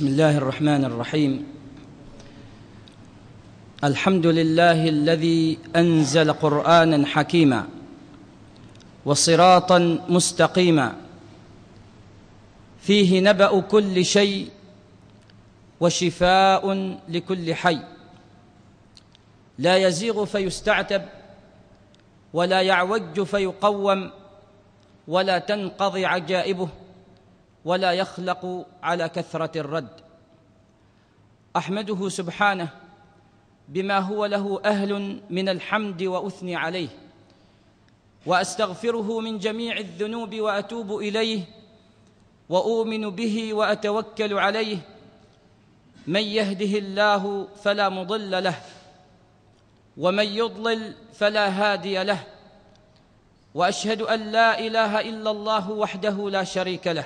بسم الله الرحمن الرحيم الحمد لله الذي أنزل قرآنا حكيما وصراطا مستقيما فيه نبأ كل شيء وشفاء لكل حي لا يزيغ فيستعتب ولا يعوج فيقوم ولا تنقضي عجائبه ولا يخلق على كثرة الرد أحمده سبحانه بما هو له أهل من الحمد وأثني عليه وأستغفره من جميع الذنوب وأتوب إليه وأؤمن به وأتوكل عليه من يهده الله فلا مضل له ومن يضلل فلا هادي له واشهد ان لا اله الا الله وحده لا شريك له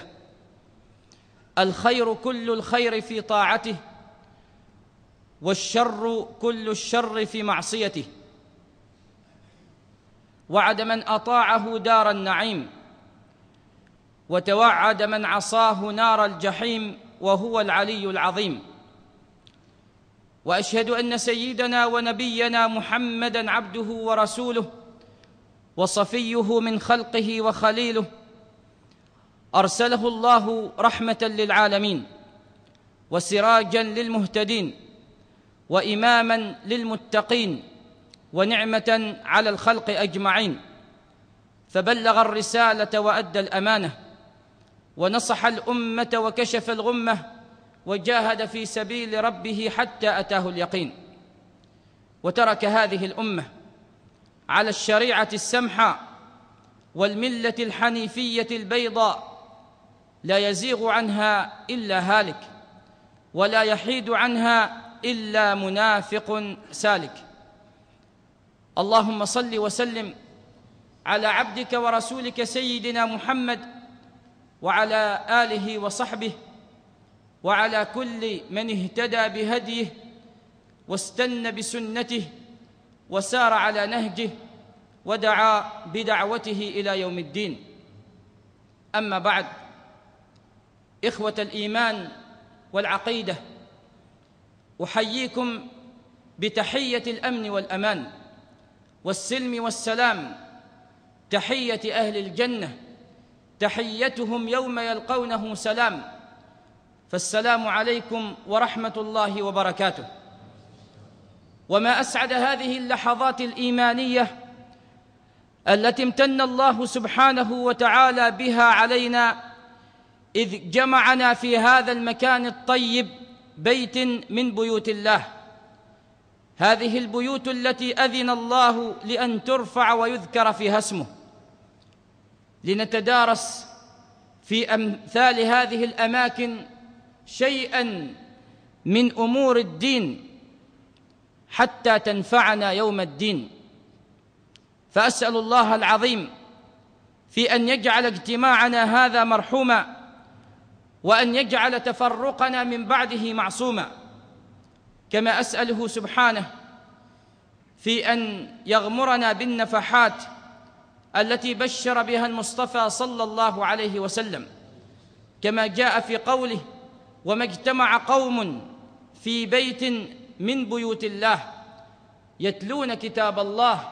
الخير كل الخير في طاعته والشر كل الشر في معصيته وعد من اطاعه دار النعيم وتوعد من عصاه نار الجحيم وهو العلي العظيم واشهد ان سيدنا ونبينا محمدا عبده ورسوله وصفيه من خلقه وخليله أرسله الله رحمة للعالمين وسراجا للمهتدين وإماما للمتقين ونعمة على الخلق أجمعين فبلغ الرسالة وأدى الأمانة ونصح الأمة وكشف الغمة وجاهد في سبيل ربه حتى أتاه اليقين وترك هذه الأمة على الشريعة السمحة والملة الحنيفية البيضاء لا يزيغ عنها إلا هالك ولا يحيد عنها إلا منافق سالك اللهم صل وسلم على عبدك ورسولك سيدنا محمد وعلى آله وصحبه وعلى كل من اهتدى بهديه واستنى بسنته وسار على نهجه ودعا بدعوته إلى يوم الدين أما بعد إخوة الإيمان والعقيدة أحييكم بتحية الأمن والأمان والسلم والسلام تحية أهل الجنة تحيتهم يوم يلقونه سلام فالسلام عليكم ورحمة الله وبركاته وما أسعد هذه اللحظات الإيمانية التي امتن الله سبحانه وتعالى بها علينا إذ جمعنا في هذا المكان الطيب بيت من بيوت الله هذه البيوت التي أذن الله لأن ترفع ويذكر فيها اسمه لنتدارس في أمثال هذه الأماكن شيئا من أمور الدين حتى تنفعنا يوم الدين فأسأل الله العظيم في أن يجعل اجتماعنا هذا مرحوماً وأن يجعل تفرقنا من بعده معصوما كما أسأله سبحانه في أن يغمرنا بالنفحات التي بشر بها المصطفى صلى الله عليه وسلم كما جاء في قوله وما اجتمع قوم في بيت من بيوت الله يتلون كتاب الله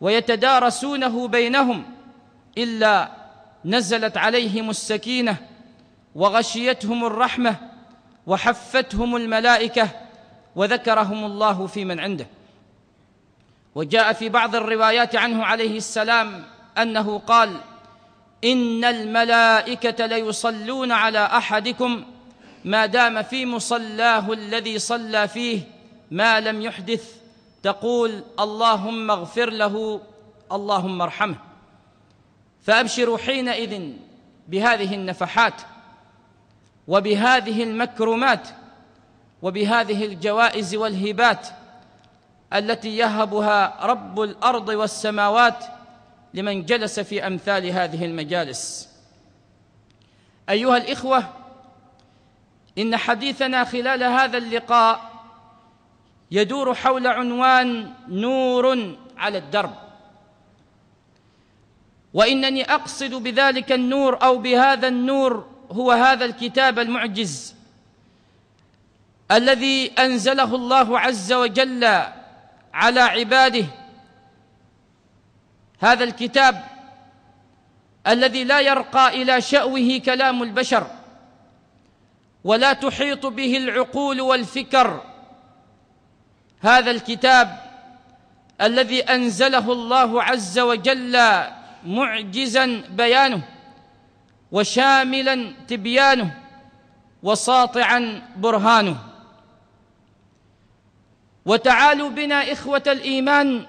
ويتدارسونه بينهم إلا نزلت عليهم السكينة وغشيتهم الرحمة وحفتهم الملائكة وذكرهم الله في من عنده وجاء في بعض الروايات عنه عليه السلام أنه قال إن الملائكة ليصلون على أحدكم ما دام في مصلاه الذي صلى فيه ما لم يحدث تقول اللهم اغفر له اللهم ارحمه فأبشروا حينئذ بهذه النفحات وبهذه المكرمات وبهذه الجوائز والهبات التي يهبها رب الأرض والسماوات لمن جلس في أمثال هذه المجالس أيها الإخوة إن حديثنا خلال هذا اللقاء يدور حول عنوان نور على الدرب وإنني أقصد بذلك النور أو بهذا النور هو هذا الكتاب المعجز الذي أنزله الله عز وجل على عباده هذا الكتاب الذي لا يرقى إلى شأوه كلام البشر ولا تحيط به العقول والفكر هذا الكتاب الذي أنزله الله عز وجل معجزا بيانه وشاملا تبيانه وساطعا برهانه وتعالوا بنا إخوة الإيمان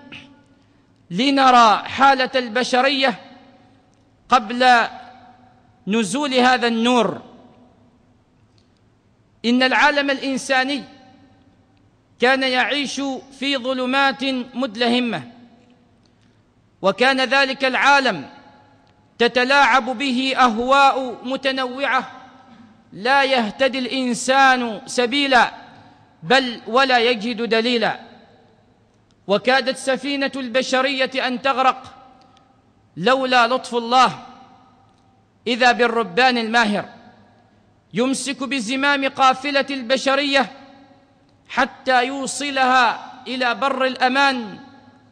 لنرى حالة البشرية قبل نزول هذا النور إن العالم الإنساني كان يعيش في ظلمات مدلهمة وكان ذلك العالم تتلاعب به أهواء متنوعة لا يهتدي الإنسان سبيلا بل ولا يجد دليلا وكادت سفينة البشرية أن تغرق لولا لطف الله إذا بالربان الماهر يمسك بزمام قافلة البشرية حتى يوصلها إلى بر الأمان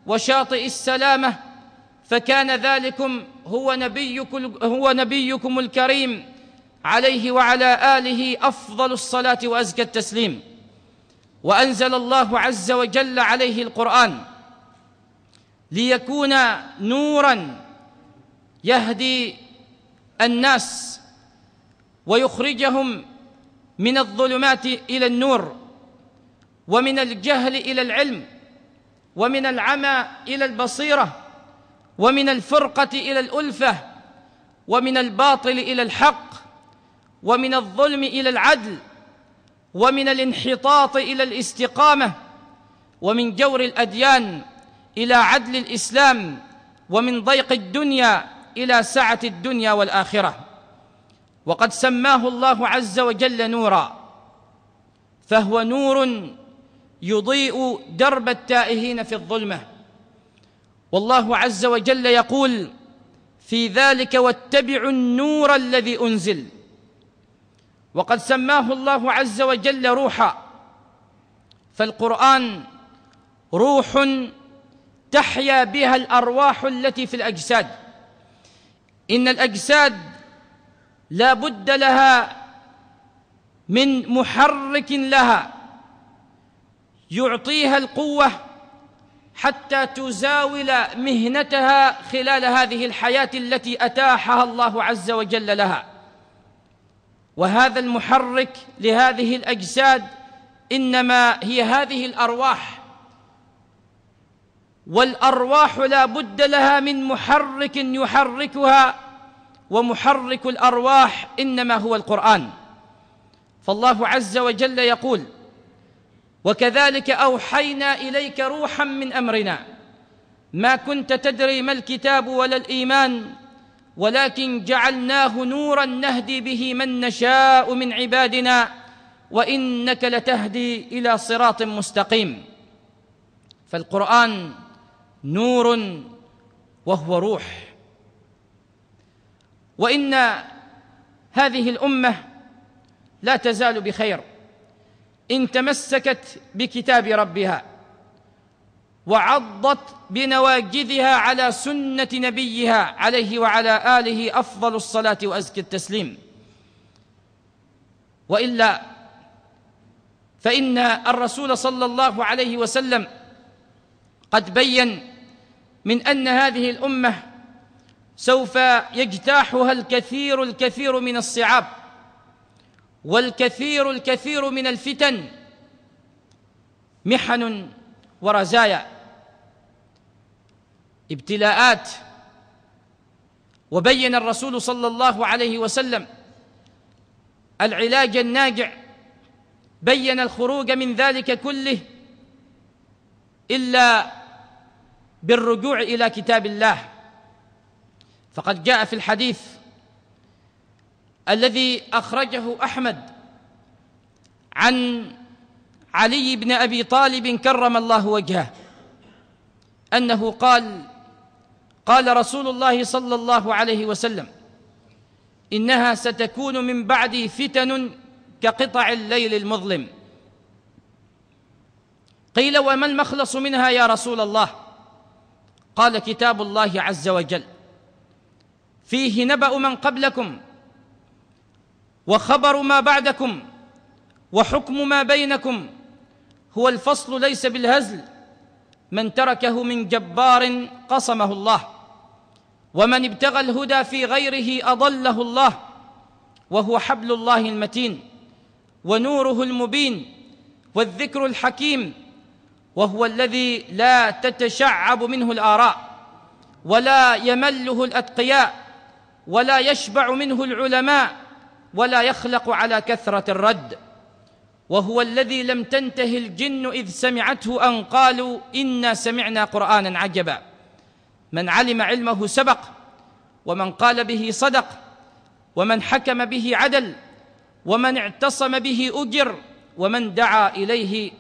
وشاطئ السلامة فكان ذلكم هو نبيكم, هو نبيكم الكريم عليه وعلى آله أفضل الصلاة وأزكى التسليم وأنزل الله عز وجل عليه القرآن ليكون نورا يهدي الناس ويخرجهم من الظلمات إلى النور ومن الجهل إلى العلم ومن العمى إلى البصيرة ومن الفرقة إلى الألفة ومن الباطل إلى الحق ومن الظلم إلى العدل ومن الانحطاط إلى الاستقامة ومن جور الأديان إلى عدل الإسلام ومن ضيق الدنيا إلى سعة الدنيا والآخرة وقد سماه الله عز وجل نورا فهو نور يضيء درب التائهين في الظلمه والله عز وجل يقول في ذلك واتبعوا النور الذي أنزل وقد سماه الله عز وجل روحا فالقرآن روح تحيا بها الأرواح التي في الأجساد إن الأجساد لا بد لها من محرك لها يعطيها القوة حتى تزاول مهنتها خلال هذه الحياة التي أتاحها الله عز وجل لها وهذا المحرك لهذه الأجساد إنما هي هذه الأرواح والأرواح لا بد لها من محرك يحركها ومحرك الأرواح إنما هو القرآن فالله عز وجل يقول وكذلك أوحينا إليك روحا من أمرنا ما كنت تدري ما الكتاب ولا الإيمان ولكن جعلناه نورا نهدي به من نشاء من عبادنا وإنك لتهدي إلى صراط مستقيم فالقرآن نور وهو روح وإن هذه الأمة لا تزال بخير إن تمسكت بكتاب ربها وعضت بنواجذها على سنة نبيها عليه وعلى آله أفضل الصلاة وأزكى التسليم وإلا فإن الرسول صلى الله عليه وسلم قد بين من أن هذه الأمة سوف يجتاحها الكثير الكثير من الصعاب والكثير الكثير من الفتن محن ورزايا ابتلاءات وبين الرسول صلى الله عليه وسلم العلاج الناجع بين الخروج من ذلك كله إلا بالرجوع إلى كتاب الله فقد جاء في الحديث الذي أخرجه أحمد عن علي بن أبي طالب كرم الله وجهه أنه قال قال رسول الله صلى الله عليه وسلم إنها ستكون من بعدي فتن كقطع الليل المظلم قيل وما المخلص منها يا رسول الله قال كتاب الله عز وجل فيه نبأ من قبلكم وخبر ما بعدكم وحكم ما بينكم هو الفصل ليس بالهزل من تركه من جبار قصمه الله ومن ابتغى الهدى في غيره اضله الله وهو حبل الله المتين ونوره المبين والذكر الحكيم وهو الذي لا تتشعب منه الاراء ولا يمله الاتقياء ولا يشبع منه العلماء ولا يخلق على كثرة الرد وهو الذي لم تنته الجن إذ سمعته أن قالوا إنا سمعنا قرآنا عجبا من علم علمه سبق ومن قال به صدق ومن حكم به عدل ومن اعتصم به أجر ومن دعا إليه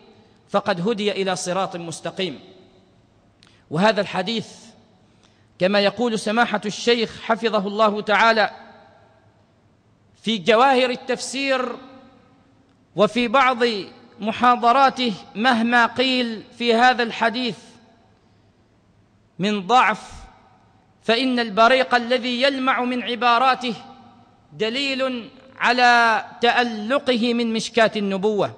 فقد هدي إلى صراط مستقيم وهذا الحديث كما يقول سماحة الشيخ حفظه الله تعالى في جواهر التفسير وفي بعض محاضراته مهما قيل في هذا الحديث من ضعف فإن البريق الذي يلمع من عباراته دليل على تألقه من مشكاة النبوة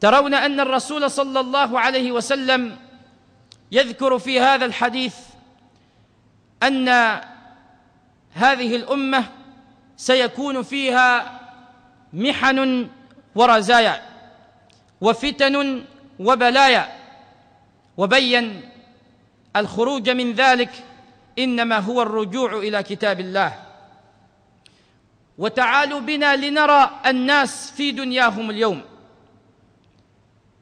ترون أن الرسول صلى الله عليه وسلم يذكر في هذا الحديث أن هذه الأمة سيكون فيها محن ورزايا وفتن وبلايا وبين الخروج من ذلك إنما هو الرجوع إلى كتاب الله وتعالوا بنا لنرى الناس في دنياهم اليوم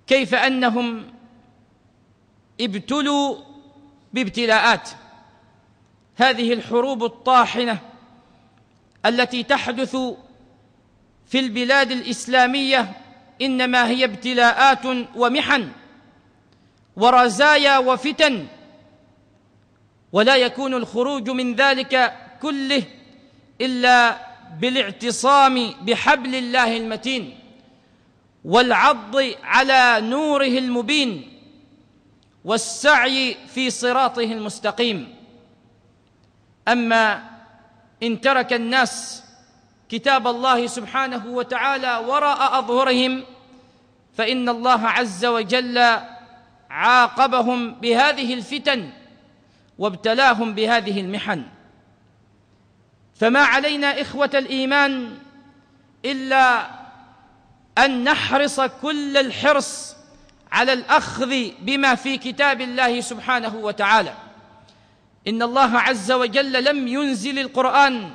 كيف أنهم ابتلوا بابتلاءات هذه الحروب الطاحنة التي تحدث في البلاد الإسلامية إنما هي ابتلاءات ومحن ورزايا وفتن ولا يكون الخروج من ذلك كله إلا بالاعتصام بحبل الله المتين والعض على نوره المبين والسعي في صراطه المستقيم أما إن ترك الناس كتاب الله سبحانه وتعالى وراء أظهرهم فإن الله عز وجل عاقبهم بهذه الفتن وابتلاهم بهذه المحن فما علينا إخوة الإيمان إلا أن نحرص كل الحرص على الأخذ بما في كتاب الله سبحانه وتعالى إن الله عز وجل لم ينزل القرآن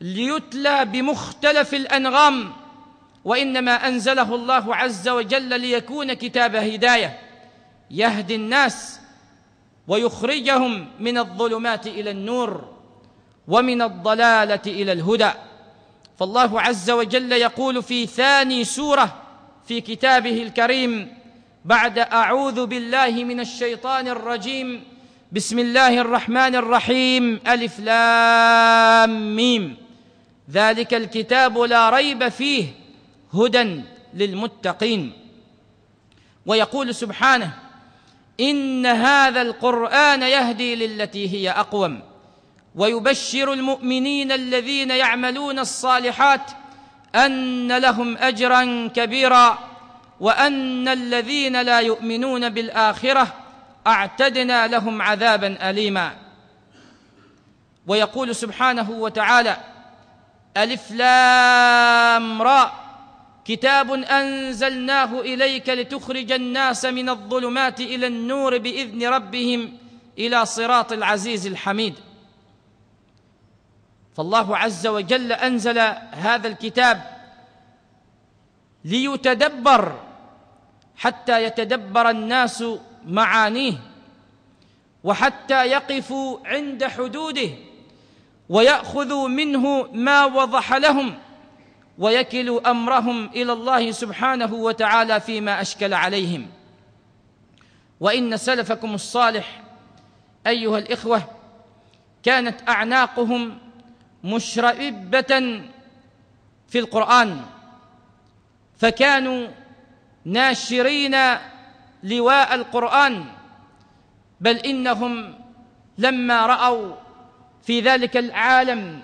ليتلى بمختلف الأنغام وإنما أنزله الله عز وجل ليكون كتاب هداية يهدي الناس ويخرجهم من الظلمات إلى النور ومن الضلالة إلى الهدى فالله عز وجل يقول في ثاني سورة في كتابه الكريم بعد أعوذ بالله من الشيطان الرجيم بسم الله الرحمن الرحيم ألف لام ميم ذلك الكتاب لا ريب فيه هدى للمتقين ويقول سبحانه إن هذا القرآن يهدي للتي هي أقوم ويبشر المؤمنين الذين يعملون الصالحات أن لهم أجرا كبيرا وأن الذين لا يؤمنون بالآخرة أعتدنا لهم عذابا أليما ويقول سبحانه وتعالى ألف لام را كتاب أنزلناه إليك لتخرج الناس من الظلمات إلى النور بإذن ربهم إلى صراط العزيز الحميد فالله عز وجل أنزل هذا الكتاب ليتدبر حتى يتدبر الناس معانيه وحتى يقفوا عند حدوده ويأخذوا منه ما وضح لهم ويكلوا أمرهم إلى الله سبحانه وتعالى فيما أشكل عليهم وإن سلفكم الصالح أيها الإخوة كانت أعناقهم مشرئبة في القرآن فكانوا ناشرين لواء القرآن بل إنهم لما رأوا في ذلك العالم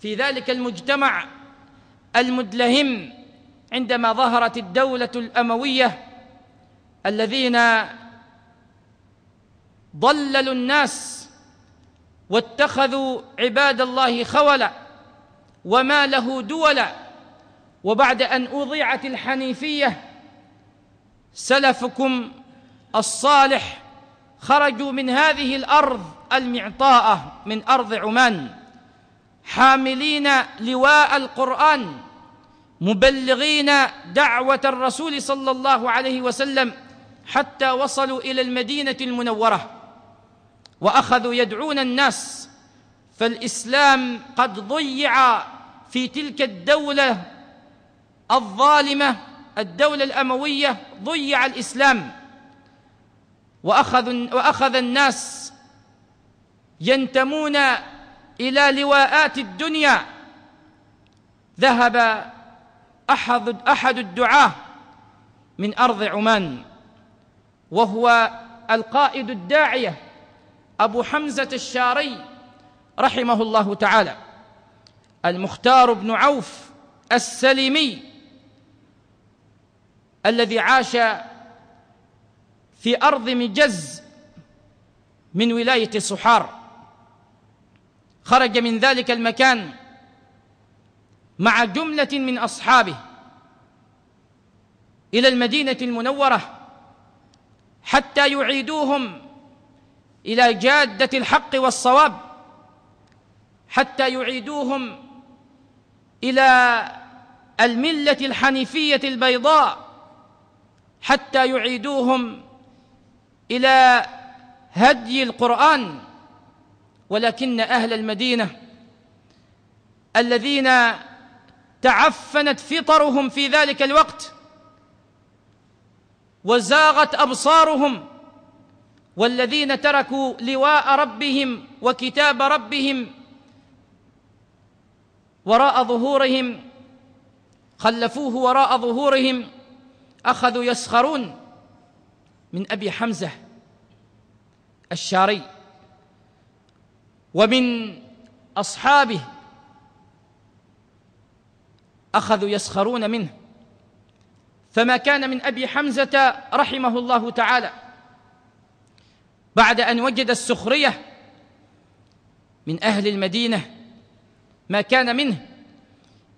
في ذلك المجتمع المدلهم عندما ظهرت الدولة الأموية الذين ضللوا الناس واتخذوا عباد الله خولا وما له دولا وبعد أن أضيعت الحنيفية سلفكم الصالح خرجوا من هذه الأرض المعطاءة من أرض عمان حاملين لواء القرآن مبلغين دعوة الرسول صلى الله عليه وسلم حتى وصلوا إلى المدينة المنورة وأخذوا يدعون الناس فالإسلام قد ضيع في تلك الدولة الظالمة الدولة الأموية ضيع الإسلام وأخذ, وأخذ الناس ينتمون إلى لواءات الدنيا ذهب أحد, أحد الدعاة من أرض عمان وهو القائد الداعية أبو حمزة الشاري رحمه الله تعالى المختار بن عوف السليمي الذي عاش في أرض مجز من ولاية صحار خرج من ذلك المكان مع جملة من أصحابه إلى المدينة المنورة حتى يعيدوهم إلى جادة الحق والصواب حتى يعيدوهم إلى الملة الحنيفية البيضاء حتى يعيدوهم إلى هدي القرآن ولكن أهل المدينة الذين تعفنت فطرهم في ذلك الوقت وزاغت أبصارهم والذين تركوا لواء ربهم وكتاب ربهم وراء ظهورهم خلفوه وراء ظهورهم أخذوا يسخرون من أبي حمزة الشاري ومن أصحابه أخذوا يسخرون منه فما كان من أبي حمزة رحمه الله تعالى بعد أن وجد السخرية من أهل المدينة ما كان منه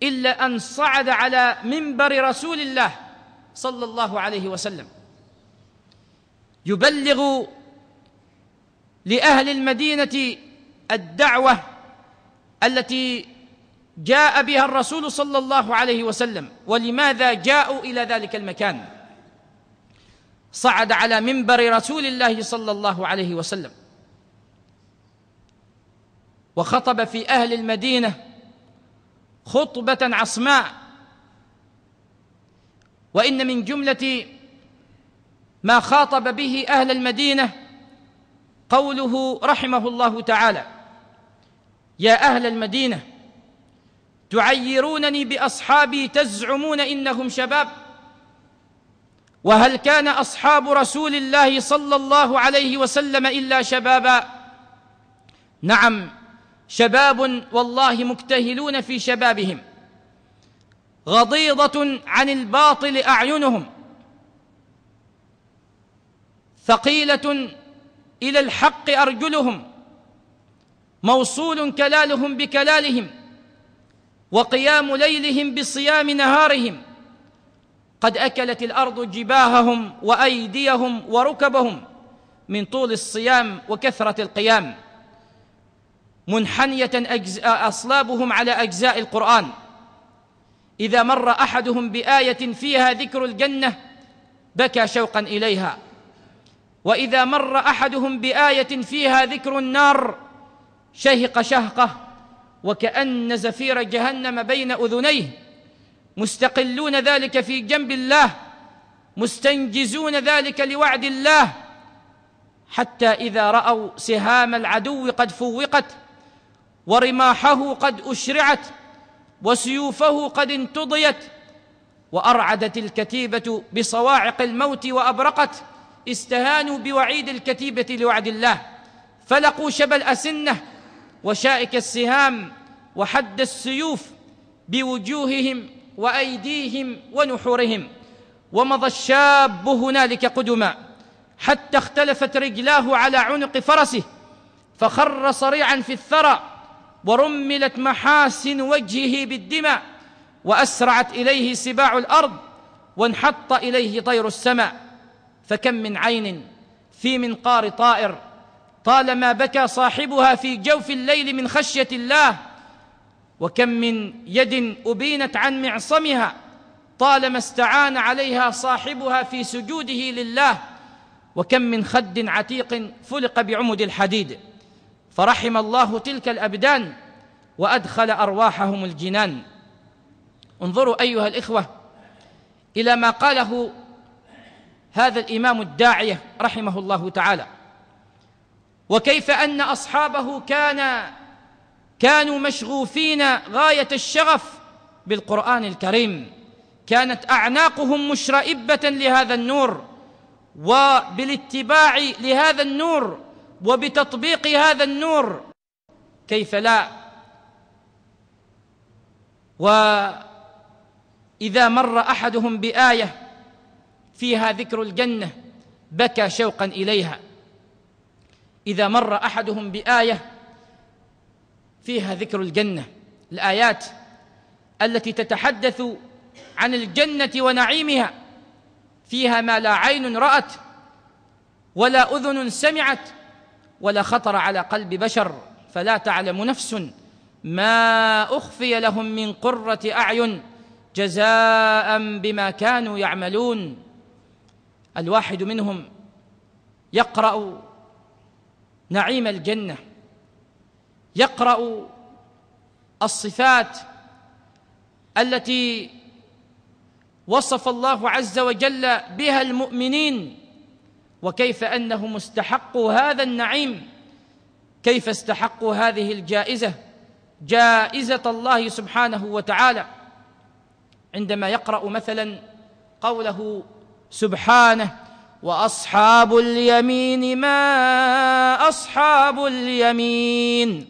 إلا أن صعد على منبر رسول الله صلى الله عليه وسلم يبلغ لأهل المدينة الدعوة التي جاء بها الرسول صلى الله عليه وسلم ولماذا جاءوا إلى ذلك المكان صعد على منبر رسول الله صلى الله عليه وسلم وخطب في أهل المدينة خطبة عصماء وإن من جملة ما خاطب به أهل المدينة قوله رحمه الله تعالى يا أهل المدينة تعيرونني بأصحابي تزعمون إنهم شباب وهل كان أصحاب رسول الله صلى الله عليه وسلم إلا شبابا نعم شباب والله مكتهلون في شبابهم غضيضة عن الباطل أعينهم ثقيلة إلى الحق أرجلهم موصول كلالهم بكلالهم وقيام ليلهم بصيام نهارهم قد أكلت الأرض جباههم وأيديهم وركبهم من طول الصيام وكثرة القيام منحنية أجزاء أصلابهم على أجزاء القرآن إذا مر أحدهم بآية فيها ذكر الجنة بكى شوقا إليها وإذا مر أحدهم بآية فيها ذكر النار شهق شهقة وكأن زفير جهنم بين أذنيه مستقلون ذلك في جنب الله مستنجزون ذلك لوعد الله حتى إذا رأوا سهام العدو قد فوقت ورماحه قد أشرعت وسيوفه قد انتضيت وأرعدت الكتيبة بصواعق الموت وأبرقت استهانوا بوعيد الكتيبة لوعد الله فلقوا شب الأسنة وشائك السهام وحد السيوف بوجوههم وأيديهم ونحورهم ومضى الشاب هنالك قدما حتى اختلفت رجلاه على عنق فرسه فخر صريعا في الثرى ورملت محاسن وجهه بالدماء وأسرعت إليه سباع الأرض وانحط إليه طير السماء فكم من عين في منقار طائر طالما بكى صاحبها في جوف الليل من خشية الله وكم من يد أبينت عن معصمها طالما استعان عليها صاحبها في سجوده لله وكم من خد عتيق فلق بعمد الحديد فرحم الله تلك الأبدان وأدخل أرواحهم الجنان انظروا أيها الإخوة إلى ما قاله هذا الإمام الداعية رحمه الله تعالى وكيف أن أصحابه كان كانوا مشغوفين غاية الشغف بالقرآن الكريم كانت أعناقهم مشرئبة لهذا النور وبالاتباع لهذا النور وبتطبيق هذا النور كيف لا واذا مر احدهم بايه فيها ذكر الجنه بكى شوقا اليها اذا مر احدهم بايه فيها ذكر الجنه الايات التي تتحدث عن الجنه ونعيمها فيها ما لا عين رات ولا اذن سمعت ولا خطر على قلب بشر فلا تعلم نفس ما اخفي لهم من قره اعين جزاء بما كانوا يعملون الواحد منهم يقرا نعيم الجنه يقرا الصفات التي وصف الله عز وجل بها المؤمنين وكيف انهم استحقوا هذا النعيم كيف استحقوا هذه الجائزه جائزه الله سبحانه وتعالى عندما يقرا مثلا قوله سبحانه واصحاب اليمين ما اصحاب اليمين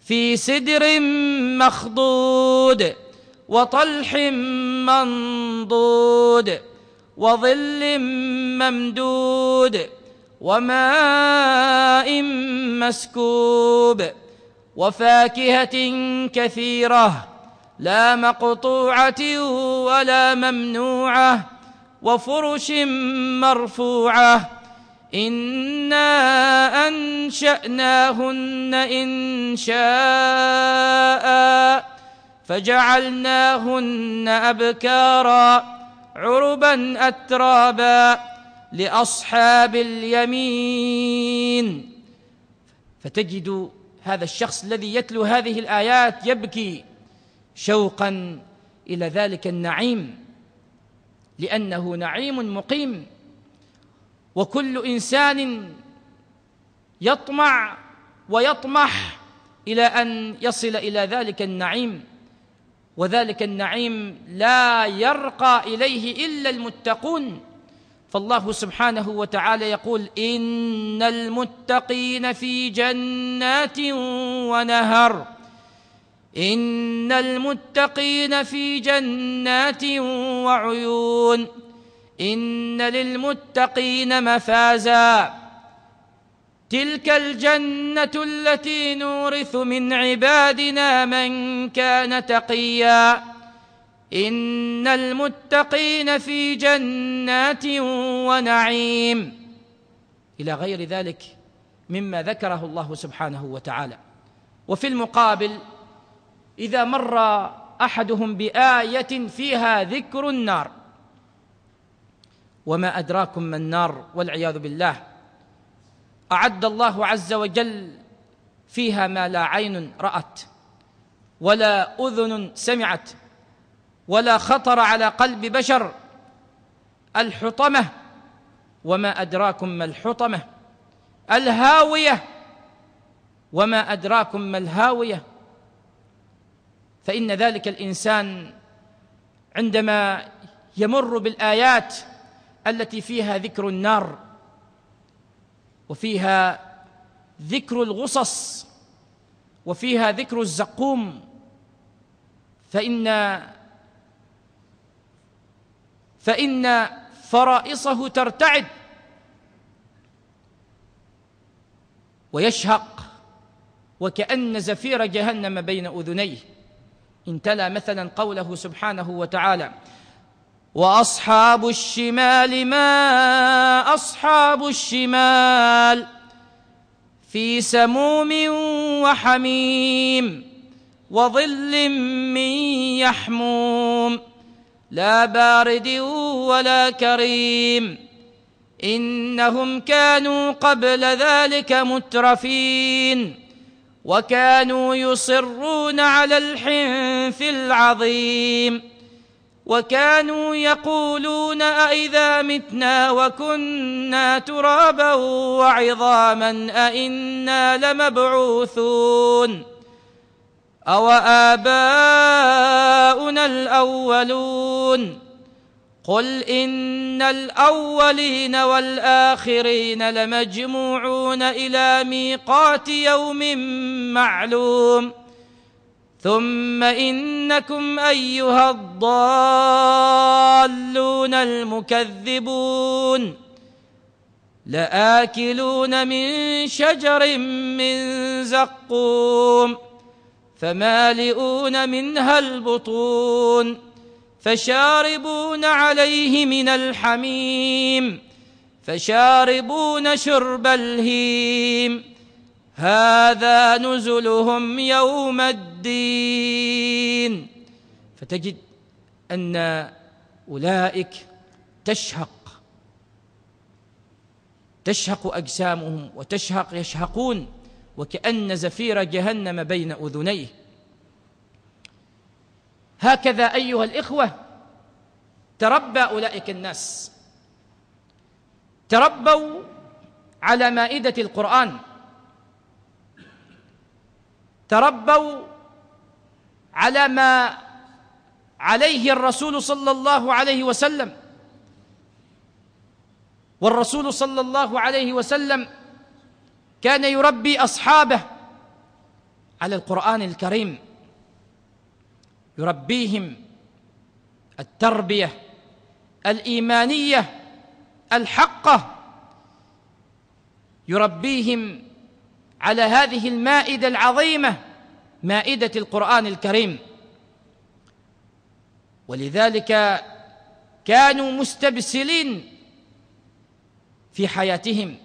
في سدر مخضود وطلح منضود وظل ممدود وماء مسكوب وفاكهة كثيرة لا مقطوعة ولا ممنوعة وفرش مرفوعة إنا أنشأناهن إن شاء فجعلناهن أبكاراً عربا أترابا لأصحاب اليمين فتجد هذا الشخص الذي يتلو هذه الآيات يبكي شوقا إلى ذلك النعيم لأنه نعيم مقيم وكل إنسان يطمع ويطمح إلى أن يصل إلى ذلك النعيم وذلك النعيم لا يرقى إليه إلا المتقون فالله سبحانه وتعالى يقول إن المتقين في جنات ونهر إن المتقين في جنات وعيون إن للمتقين مفازاً تلك الجنة التي نورث من عبادنا من كان تقيا إن المتقين في جنات ونعيم إلى غير ذلك مما ذكره الله سبحانه وتعالى وفي المقابل إذا مر أحدهم بآية فيها ذكر النار وما أدراكم ما النار والعياذ بالله أعد الله عز وجل فيها ما لا عين رأت ولا أذن سمعت ولا خطر على قلب بشر الحطمة وما أدراكم ما الحطمة الهاوية وما أدراكم ما الهاوية فإن ذلك الإنسان عندما يمر بالآيات التي فيها ذكر النار وفيها ذكر الغصص وفيها ذكر الزقوم فإن فإن فرائصه ترتعد ويشهق وكأن زفير جهنم بين أذنيه امتلا مثلا قوله سبحانه وتعالى وأصحاب الشمال ما أصحاب الشمال في سموم وحميم وظل من يحموم لا بارد ولا كريم إنهم كانوا قبل ذلك مترفين وكانوا يصرون على الحنف العظيم وكانوا يقولون أئذا متنا وكنا ترابا وعظاما أئنا لمبعوثون أو آباؤنا الأولون قل إن الأولين والآخرين لمجموعون إلى ميقات يوم معلوم ثم إنكم أيها الضالون المكذبون لآكلون من شجر من زقوم فمالئون منها البطون فشاربون عليه من الحميم فشاربون شرب الهيم هذا نزلهم يوم الدين الدين فتجد أن أولئك تشهق تشهق أجسامهم وتشهق يشهقون وكأن زفير جهنم بين أذنيه هكذا أيها الإخوة تربى أولئك الناس تربوا على مائدة القرآن تربوا على ما عليه الرسول صلى الله عليه وسلم والرسول صلى الله عليه وسلم كان يربي أصحابه على القرآن الكريم يربيهم التربية الإيمانية الحقة يربيهم على هذه المائدة العظيمة مائدة القرآن الكريم ولذلك كانوا مستبسلين في حياتهم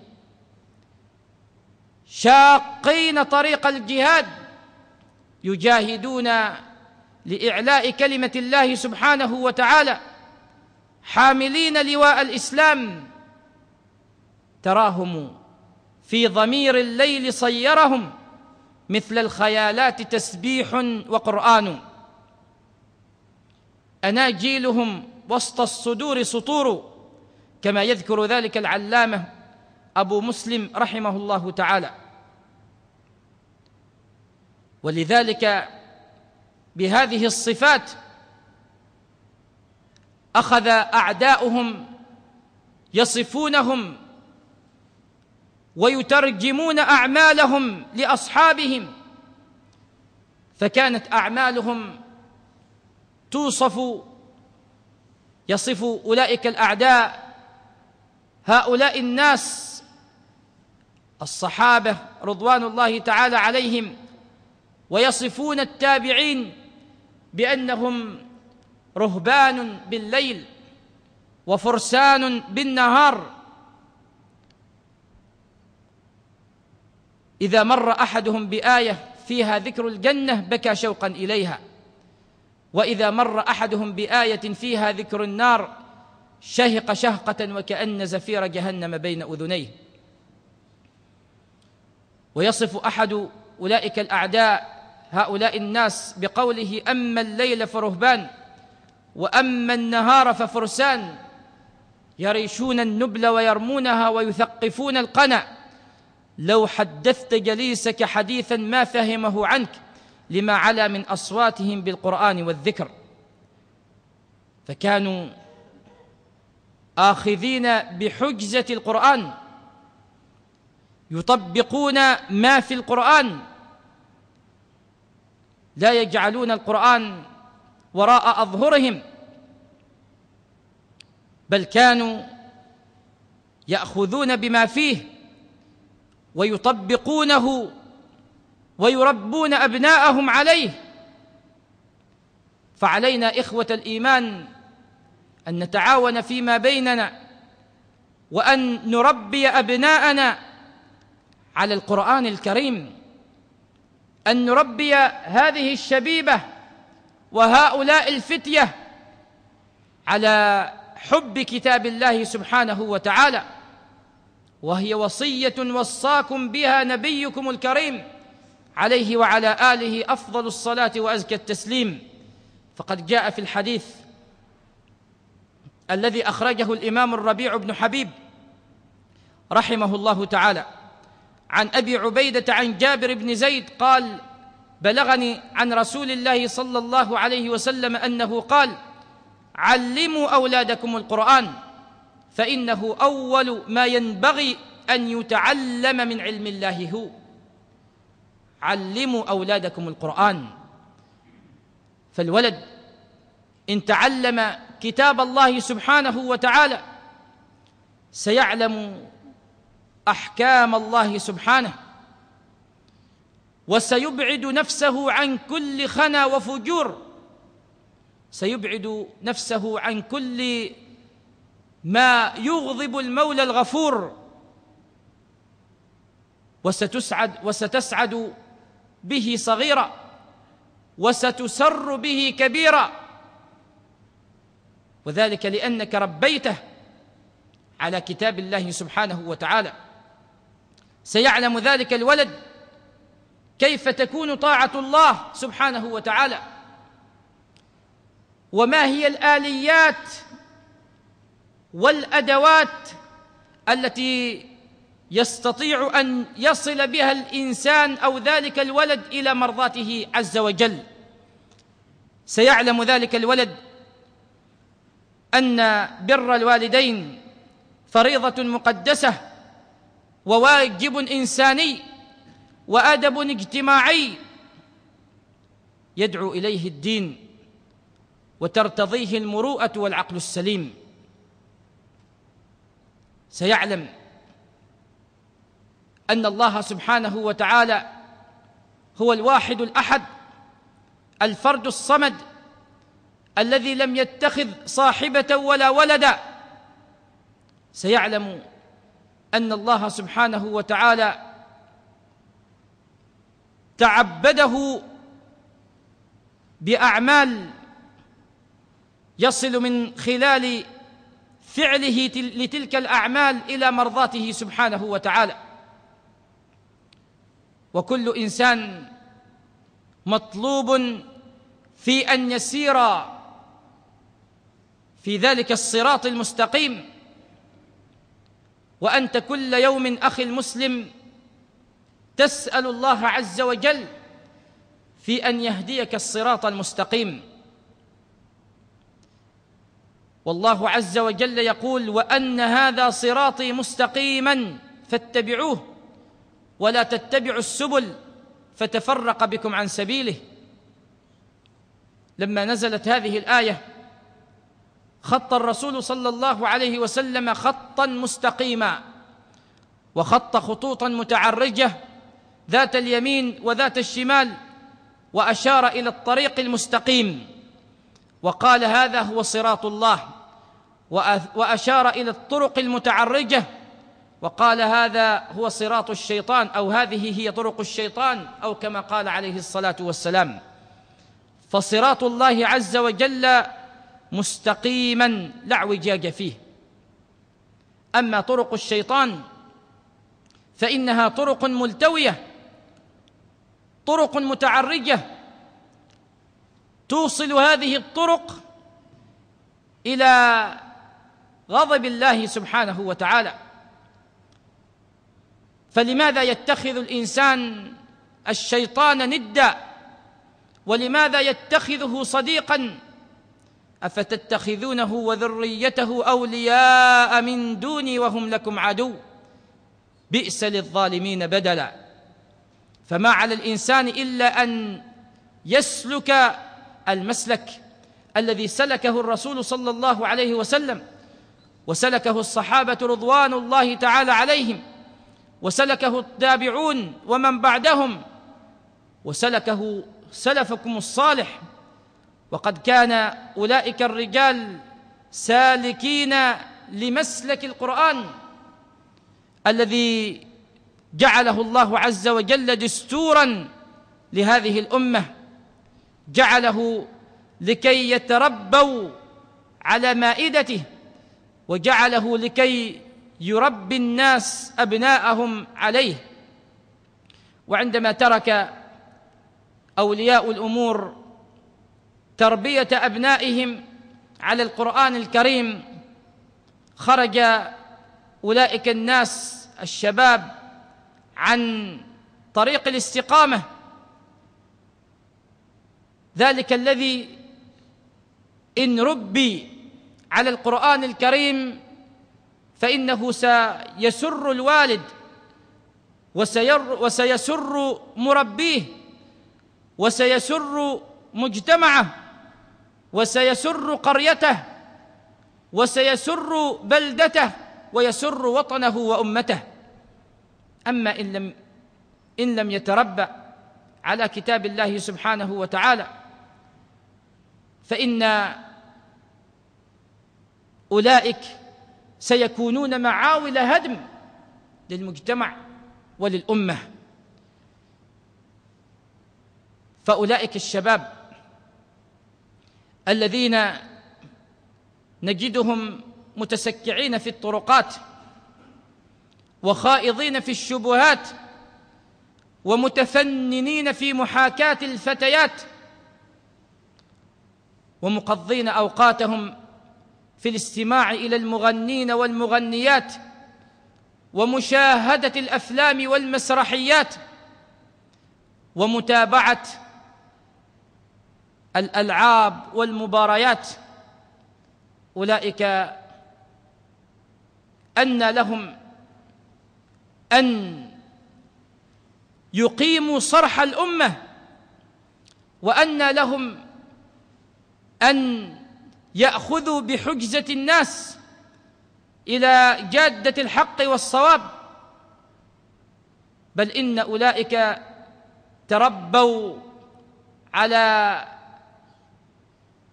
شاقين طريق الجهاد يجاهدون لإعلاء كلمة الله سبحانه وتعالى حاملين لواء الإسلام تراهم في ضمير الليل صيرهم مثل الخيالات تسبيح وقرآن أناجيلهم وسط الصدور سطور كما يذكر ذلك العلامة أبو مسلم رحمه الله تعالى ولذلك بهذه الصفات أخذ أعداؤهم يصفونهم ويترجمون أعمالهم لأصحابهم فكانت أعمالهم توصف يصف أولئك الأعداء هؤلاء الناس الصحابة رضوان الله تعالى عليهم ويصفون التابعين بأنهم رهبان بالليل وفرسان بالنهار إذا مر أحدهم بآية فيها ذكر الجنة بكى شوقا إليها وإذا مر أحدهم بآية فيها ذكر النار شهق شهقة وكأن زفير جهنم بين أذنيه ويصف أحد أولئك الأعداء هؤلاء الناس بقوله أما الليل فرهبان وأما النهار ففرسان يريشون النبل ويرمونها ويثقفون القنا لو حدثت جليسك حديثا ما فهمه عنك لما علا من اصواتهم بالقران والذكر فكانوا اخذين بحجزه القران يطبقون ما في القران لا يجعلون القران وراء اظهرهم بل كانوا ياخذون بما فيه ويطبقونه ويربون أبناءهم عليه فعلينا إخوة الإيمان أن نتعاون فيما بيننا وأن نربي أبناءنا على القرآن الكريم أن نربي هذه الشبيبة وهؤلاء الفتية على حب كتاب الله سبحانه وتعالى وهي وصية وصاكم بها نبيكم الكريم عليه وعلى آله أفضل الصلاة وأزكى التسليم فقد جاء في الحديث الذي أخرجه الإمام الربيع بن حبيب رحمه الله تعالى عن أبي عبيدة عن جابر بن زيد قال بلغني عن رسول الله صلى الله عليه وسلم أنه قال علموا أولادكم القرآن فإنه أول ما ينبغي أن يتعلم من علم الله هو علموا أولادكم القرآن فالولد إن تعلم كتاب الله سبحانه وتعالى سيعلم أحكام الله سبحانه وسيبعد نفسه عن كل خنا وفجور سيبعد نفسه عن كل ما يغضب المولى الغفور وستسعد وستسعد به صغيرا وستسر به كبيرا وذلك لانك ربيته على كتاب الله سبحانه وتعالى سيعلم ذلك الولد كيف تكون طاعه الله سبحانه وتعالى وما هي الاليات والادوات التي يستطيع ان يصل بها الانسان او ذلك الولد الى مرضاته عز وجل سيعلم ذلك الولد ان بر الوالدين فريضه مقدسه وواجب انساني وادب اجتماعي يدعو اليه الدين وترتضيه المروءه والعقل السليم سيعلم أن الله سبحانه وتعالى هو الواحد الأحد الفرد الصمد الذي لم يتخذ صاحبة ولا ولدا سيعلم أن الله سبحانه وتعالى تعبده بأعمال يصل من خلال فعله لتلك الأعمال إلى مرضاته سبحانه وتعالى وكل إنسان مطلوب في أن يسير في ذلك الصراط المستقيم وأنت كل يوم أخي المسلم تسأل الله عز وجل في أن يهديك الصراط المستقيم والله عز وجل يقول وأن هذا صراطي مستقيما فاتبعوه ولا تتبعوا السبل فتفرق بكم عن سبيله لما نزلت هذه الآية خط الرسول صلى الله عليه وسلم خطا مستقيما وخط خطوطا متعرجة ذات اليمين وذات الشمال وأشار إلى الطريق المستقيم وقال هذا هو صراط الله وأشار إلى الطرق المتعرجة وقال هذا هو صراط الشيطان أو هذه هي طرق الشيطان أو كما قال عليه الصلاة والسلام فصراط الله عز وجل مستقيما لا اعوجاج فيه أما طرق الشيطان فإنها طرق ملتوية طرق متعرجة توصل هذه الطرق إلى غضب الله سبحانه وتعالى فلماذا يتخذ الانسان الشيطان ندا ولماذا يتخذه صديقا افتتخذونه وذريته اولياء من دوني وهم لكم عدو بئس للظالمين بدلا فما على الانسان الا ان يسلك المسلك الذي سلكه الرسول صلى الله عليه وسلم وسلكه الصحابه رضوان الله تعالى عليهم وسلكه التابعون ومن بعدهم وسلكه سلفكم الصالح وقد كان اولئك الرجال سالكين لمسلك القران الذي جعله الله عز وجل دستورا لهذه الامه جعله لكي يتربوا على مائدته وجعله لكي يربي الناس أبناءهم عليه وعندما ترك أولياء الأمور تربية أبنائهم على القرآن الكريم خرج أولئك الناس الشباب عن طريق الاستقامة ذلك الذي إن ربي على القرآن الكريم فإنه سيسر الوالد وسير وسيسر مربيه وسيسر مجتمعه وسيسر قريته وسيسر بلدته ويسر وطنه وأمته أما إن لم إن لم يتربى على كتاب الله سبحانه وتعالى فإن أولئك سيكونون معاول هدم للمجتمع وللأمة فأولئك الشباب الذين نجدهم متسكعين في الطرقات وخائضين في الشبهات ومتفننين في محاكاة الفتيات ومقضين أوقاتهم في الاستماع إلى المغنين والمغنيات ومشاهدة الأفلام والمسرحيات ومتابعة الألعاب والمباريات أولئك أن لهم أن يقيموا صرح الأمة وأن لهم أن يأخذ بحجزة الناس إلى جادة الحق والصواب بل إن أولئك تربوا على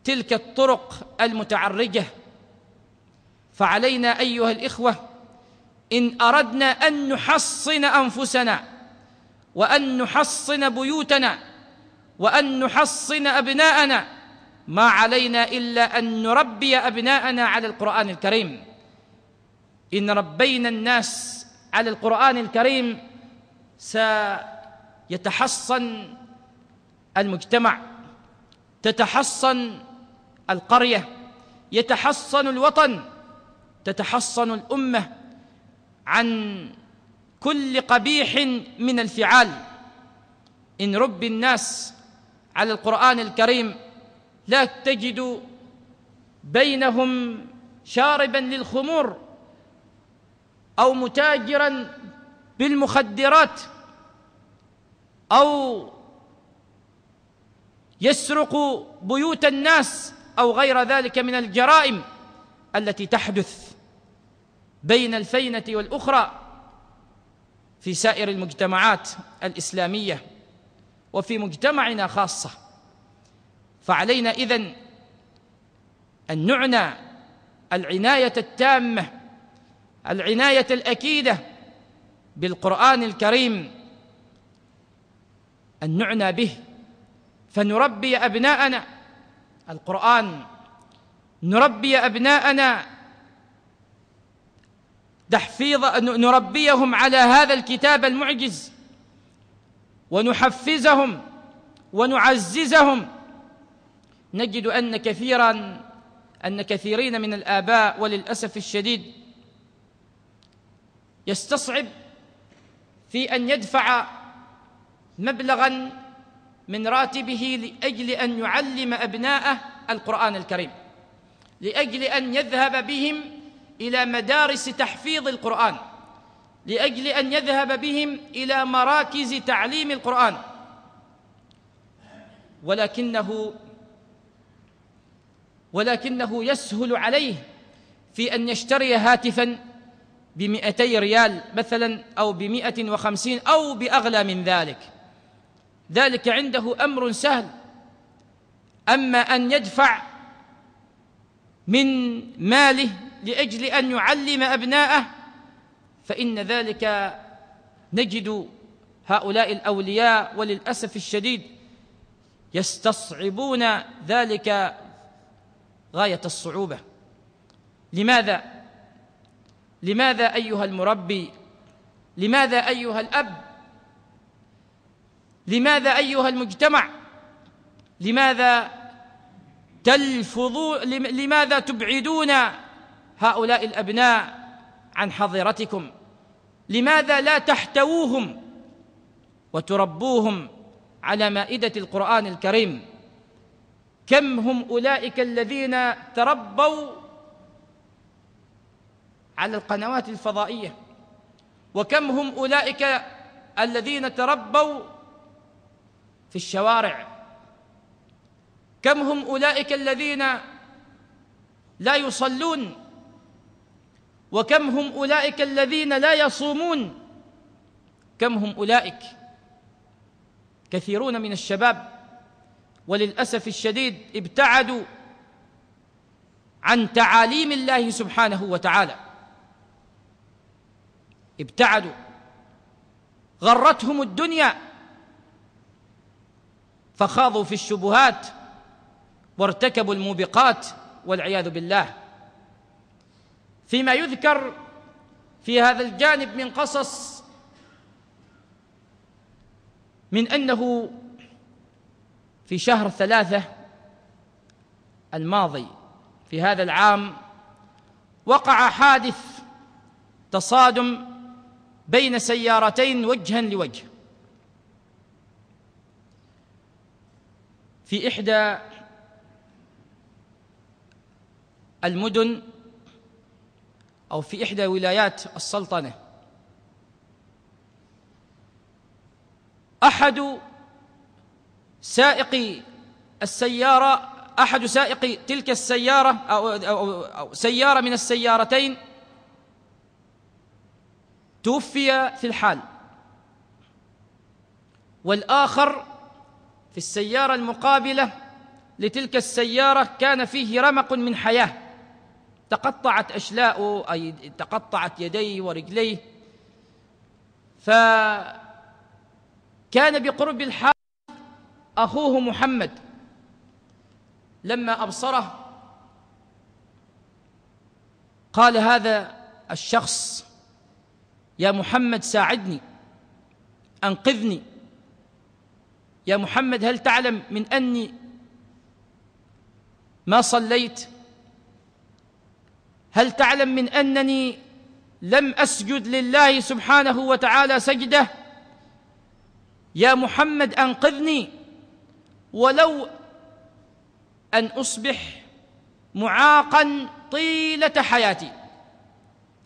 تلك الطرق المتعرجة فعلينا أيها الإخوة إن أردنا أن نحصن أنفسنا وأن نحصن بيوتنا وأن نحصن أبناءنا ما علينا إلا أن نربي أبناءنا على القرآن الكريم إن ربينا الناس على القرآن الكريم سيتحصن المجتمع تتحصن القرية يتحصن الوطن تتحصن الأمة عن كل قبيح من الفعال إن رب الناس على القرآن الكريم لا تجد بينهم شاربا للخمور أو متاجرا بالمخدرات أو يسرق بيوت الناس أو غير ذلك من الجرائم التي تحدث بين الفينة والأخرى في سائر المجتمعات الإسلامية وفي مجتمعنا خاصة فعلينا إذا أن نعنى العناية التامة العناية الأكيدة بالقرآن الكريم أن نعنى به فنربي أبناءنا القرآن نربي أبناءنا تحفيظ نربيهم على هذا الكتاب المعجز ونحفزهم ونعززهم نجد أن كثيرا أن كثيرين من الآباء وللأسف الشديد يستصعب في أن يدفع مبلغا من راتبه لأجل أن يعلم أبناءه القرآن الكريم لأجل أن يذهب بهم إلى مدارس تحفيظ القرآن لأجل أن يذهب بهم إلى مراكز تعليم القرآن ولكنه ولكنه يسهل عليه في أن يشتري هاتفا بمئتي ريال مثلا أو بمئة وخمسين أو بأغلى من ذلك ذلك عنده أمر سهل أما أن يدفع من ماله لأجل أن يعلم أبناءه فإن ذلك نجد هؤلاء الأولياء وللأسف الشديد يستصعبون ذلك غاية الصعوبة لماذا لماذا أيها المربي لماذا أيها الأب لماذا أيها المجتمع لماذا تلفظون لماذا تبعدون هؤلاء الأبناء عن حظيرتكم لماذا لا تحتووهم وتربوهم على مائدة القرآن الكريم كم هم أولئك الذين تربوا على القنوات الفضائية وكم هم أولئك الذين تربوا في الشوارع كم هم أولئك الذين لا يصلون وكم هم أولئك الذين لا يصومون كم هم أولئك كثيرون من الشباب وللأسف الشديد ابتعدوا عن تعاليم الله سبحانه وتعالى ابتعدوا غرتهم الدنيا فخاضوا في الشبهات وارتكبوا الموبقات والعياذ بالله فيما يذكر في هذا الجانب من قصص من انه في شهر ثلاثة الماضي في هذا العام وقع حادث تصادم بين سيارتين وجها لوجه في إحدى المدن أو في إحدى ولايات السلطنة أحد سائقي السيارة أحد سائقي تلك السيارة أو, أو, أو سيارة من السيارتين توفي في الحال والآخر في السيارة المقابلة لتلك السيارة كان فيه رمق من حياة تقطعت أشلاء أي تقطعت يديه ورجليه فكان بقرب الحال أخوه محمد لما أبصره قال هذا الشخص يا محمد ساعدني أنقذني يا محمد هل تعلم من أني ما صليت هل تعلم من أنني لم أسجد لله سبحانه وتعالى سجده يا محمد أنقذني ولو أن أصبح معاقا طيلة حياتي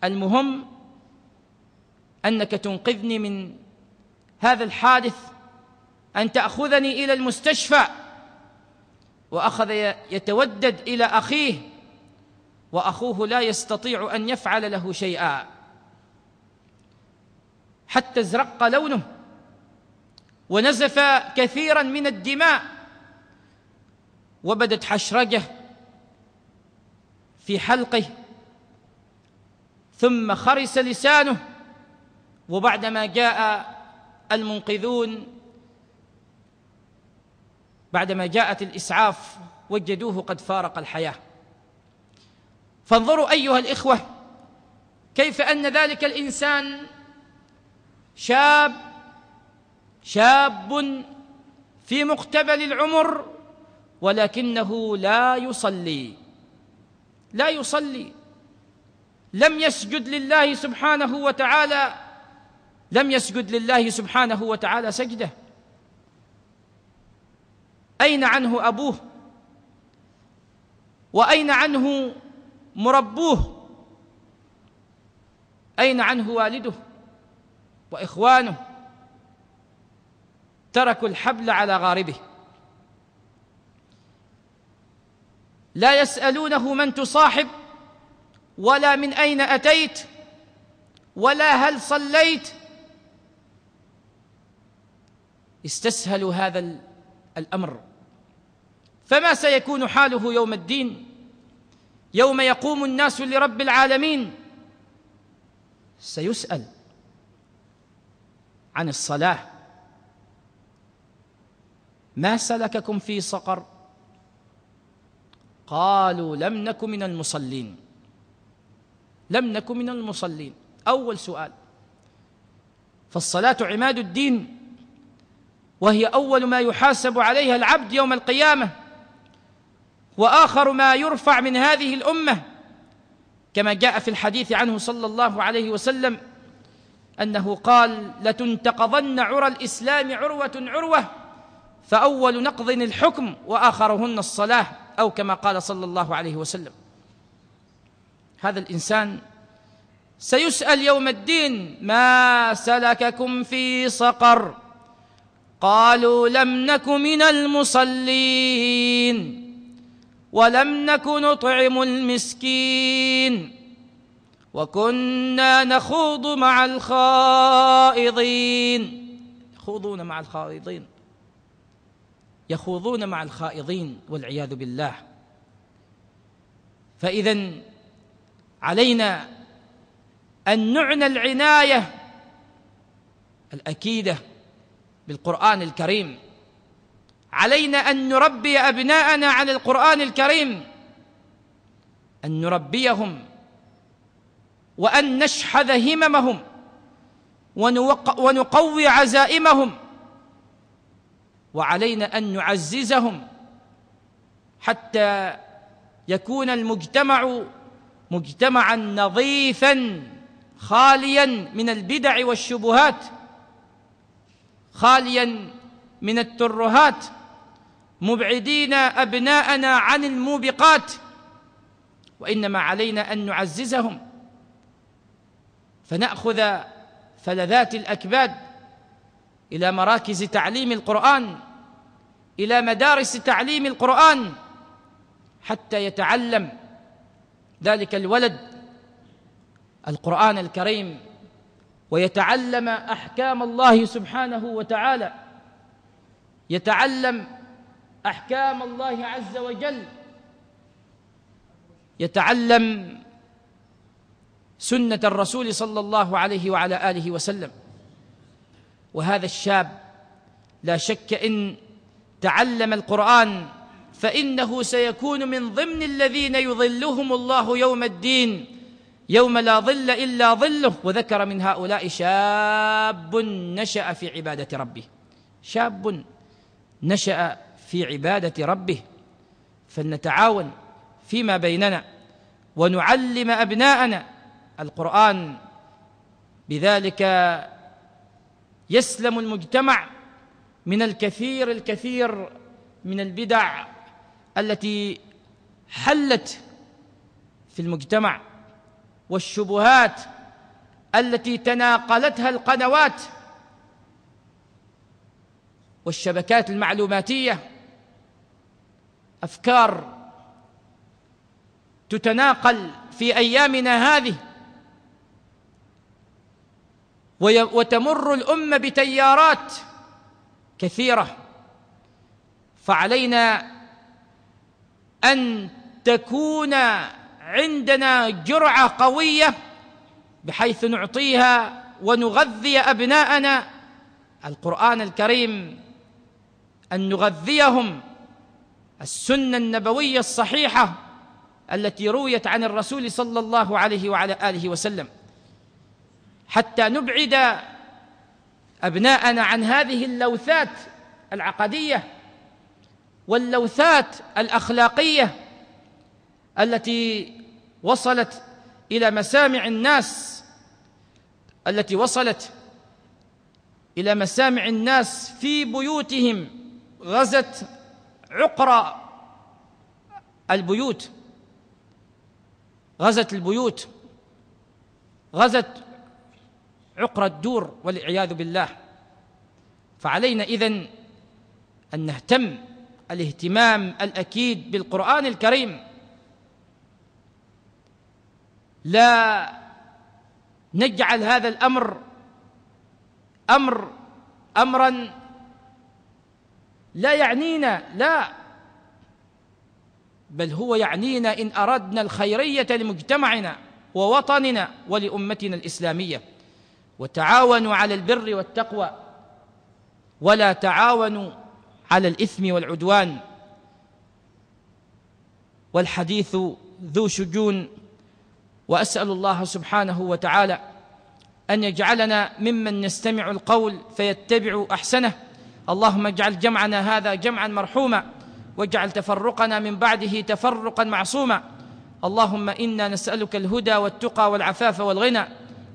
المهم أنك تنقذني من هذا الحادث أن تأخذني إلى المستشفى وأخذ يتودد إلى أخيه وأخوه لا يستطيع أن يفعل له شيئا حتى ازرق لونه ونزف كثيرا من الدماء وبدت حشرجه في حلقه ثم خرس لسانه وبعدما جاء المنقذون بعدما جاءت الإسعاف وجدوه قد فارق الحياة فانظروا أيها الإخوة كيف أن ذلك الإنسان شاب شاب في مقتبل العمر ولكنه لا يصلي لا يصلي لم يسجد لله سبحانه وتعالى لم يسجد لله سبحانه وتعالى سجده أين عنه أبوه وأين عنه مربوه أين عنه والده وإخوانه تركوا الحبل على غاربه لا يسألونه من تصاحب ولا من أين أتيت ولا هل صليت استسهلوا هذا الأمر فما سيكون حاله يوم الدين يوم يقوم الناس لرب العالمين سيسأل عن الصلاة ما سلككم في صقر؟ قالوا لم نك من المصلين لم نك من المصلين أول سؤال فالصلاة عماد الدين وهي أول ما يحاسب عليها العبد يوم القيامة وآخر ما يرفع من هذه الأمة كما جاء في الحديث عنه صلى الله عليه وسلم أنه قال لتنتقضن عرى الإسلام عروة عروة فأول نقض الحكم وآخرهن الصلاة أو كما قال صلى الله عليه وسلم هذا الإنسان سيسأل يوم الدين ما سلككم في صقر قالوا لم نك من المصلين ولم نك نطعم المسكين وكنا نخوض مع الخائضين يخوضون مع الخائضين يخوضون مع الخائضين والعياذ بالله فإذا علينا أن نعنى العناية الأكيدة بالقرآن الكريم علينا أن نربي أبناءنا على القرآن الكريم أن نربيهم وأن نشحذ هممهم ونقوي عزائمهم وعلينا أن نعززهم حتى يكون المجتمع مجتمعا نظيفا خاليا من البدع والشبهات خاليا من الترهات مبعدين أبناءنا عن الموبقات وإنما علينا أن نعززهم فنأخذ فلذات الأكباد إلى مراكز تعليم القرآن إلى مدارس تعليم القرآن حتى يتعلم ذلك الولد القرآن الكريم ويتعلم أحكام الله سبحانه وتعالى يتعلم أحكام الله عز وجل يتعلم سنة الرسول صلى الله عليه وعلى آله وسلم وهذا الشاب لا شك إن تعلم القرآن فإنه سيكون من ضمن الذين يظلهم الله يوم الدين يوم لا ظل إلا ظله وذكر من هؤلاء شاب نشأ في عبادة ربه شاب نشأ في عبادة ربه فلنتعاون فيما بيننا ونعلم أبناءنا القرآن بذلك يسلم المجتمع من الكثير الكثير من البدع التي حلت في المجتمع والشبهات التي تناقلتها القنوات والشبكات المعلوماتيه افكار تتناقل في ايامنا هذه وتمر الامه بتيارات كثيرة فعلينا أن تكون عندنا جرعة قوية بحيث نعطيها ونغذي أبناءنا القرآن الكريم أن نغذيهم السنة النبوية الصحيحة التي رويت عن الرسول صلى الله عليه وعلى آله وسلم حتى نبعد أبناءنا عن هذه اللوثات العقدية واللوثات الأخلاقية التي وصلت إلى مسامع الناس التي وصلت إلى مسامع الناس في بيوتهم غزت عقر البيوت غزت البيوت غزت عقر الدور والعياذ بالله فعلينا إذا أن نهتم الاهتمام الأكيد بالقرآن الكريم لا نجعل هذا الأمر أمر أمرا لا يعنينا لا بل هو يعنينا إن أردنا الخيرية لمجتمعنا ووطننا ولأمتنا الإسلامية وتعاونوا على البر والتقوى ولا تعاونوا على الإثم والعدوان والحديث ذو شجون وأسأل الله سبحانه وتعالى أن يجعلنا ممن نستمع القول فيتبع أحسنه اللهم اجعل جمعنا هذا جمعا مرحوما واجعل تفرقنا من بعده تفرقا معصوما اللهم إنا نسألك الهدى والتقى والعفاف والغنى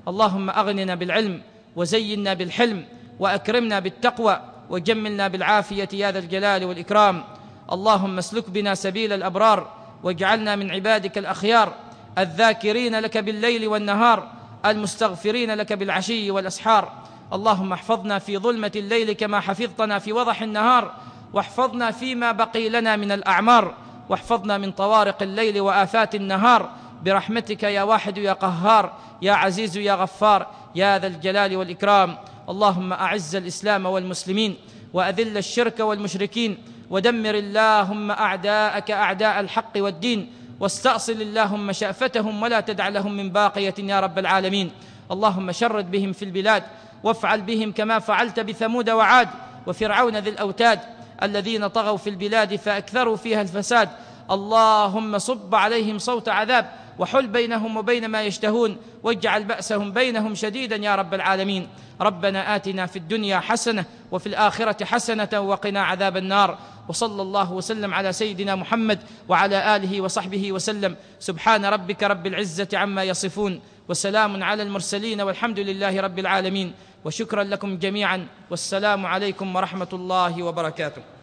اللهم اغننا بالعلم وزينا بالحلم واكرمنا بالتقوى وجملنا بالعافيه يا ذا الجلال والاكرام اللهم اسلك بنا سبيل الابرار واجعلنا من عبادك الاخيار الذاكرين لك بالليل والنهار المستغفرين لك بالعشي والاسحار اللهم احفظنا في ظلمه الليل كما حفظتنا في وضح النهار واحفظنا فيما بقي لنا من الاعمار واحفظنا من طوارق الليل وافات النهار برحمتك يا واحد يا قهار يا عزيز يا غفار يا ذا الجلال والإكرام اللهم أعز الإسلام والمسلمين وأذل الشرك والمشركين ودمر اللهم أعداءك أعداء الحق والدين واستأصل اللهم شأفتهم ولا تدع لهم من باقية يا رب العالمين اللهم شرد بهم في البلاد وافعل بهم كما فعلت بثمود وعاد وفرعون ذي الأوتاد الذين طغوا في البلاد فأكثروا فيها الفساد اللهم صب عليهم صوت عذاب وحل بينهم وبين ما يشتهون واجعل بأسهم بينهم شديدا يا رب العالمين ربنا آتنا في الدنيا حسنة وفي الآخرة حسنة وقنا عذاب النار وصلى الله وسلم على سيدنا محمد وعلى آله وصحبه وسلم سبحان ربك رب العزة عما يصفون وسلام على المرسلين والحمد لله رب العالمين وشكرا لكم جميعا والسلام عليكم ورحمة الله وبركاته